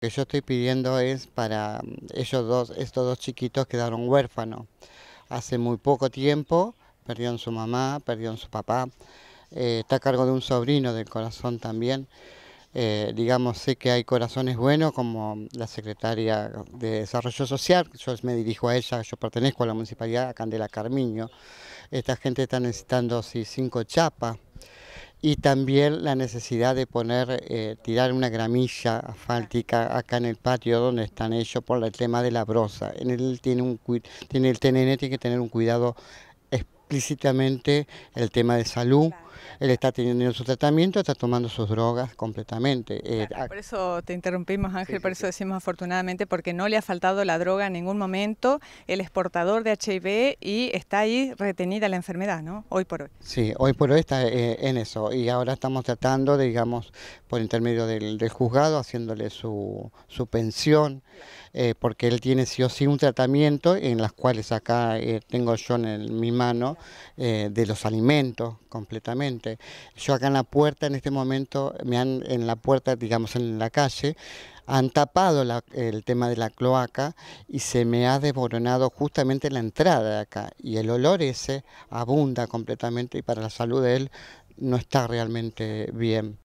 que yo estoy pidiendo es para mm, ellos dos, estos dos chiquitos quedaron huérfanos. Hace muy poco tiempo perdieron su mamá, perdieron su papá. Eh, está a cargo de un sobrino del corazón también. Eh, digamos, sé que hay corazones buenos, como la secretaria de Desarrollo Social, yo me dirijo a ella, yo pertenezco a la municipalidad a Candela Carmiño. Esta gente está necesitando sí, cinco chapas y también la necesidad de poner, eh, tirar una gramilla asfáltica acá en el patio donde están ellos por el tema de la brosa. En él tiene un tiene el TNN tiene que tener un cuidado explícitamente el tema de salud. Él está teniendo su tratamiento, está tomando sus drogas completamente. Eh, ah, por eso te interrumpimos, Ángel, por eso decimos afortunadamente, porque no le ha faltado la droga en ningún momento. El exportador de HIV y está ahí retenida la enfermedad, ¿no? Hoy por hoy. Sí, hoy por hoy está eh, en eso. Y ahora estamos tratando, digamos, por intermedio del, juzgado, haciéndole su, su pensión, eh, porque él tiene sí o sí un tratamiento en las cuales acá tengo yo en mi mano de los alimentos completamente yo acá en la puerta, en este momento, me han, en la puerta, digamos, en la calle, han tapado el tema de la cloaca y se me ha desboronado justamente la entrada de acá. Y el olor ese abunda completamente y para la salud de él no está realmente bien.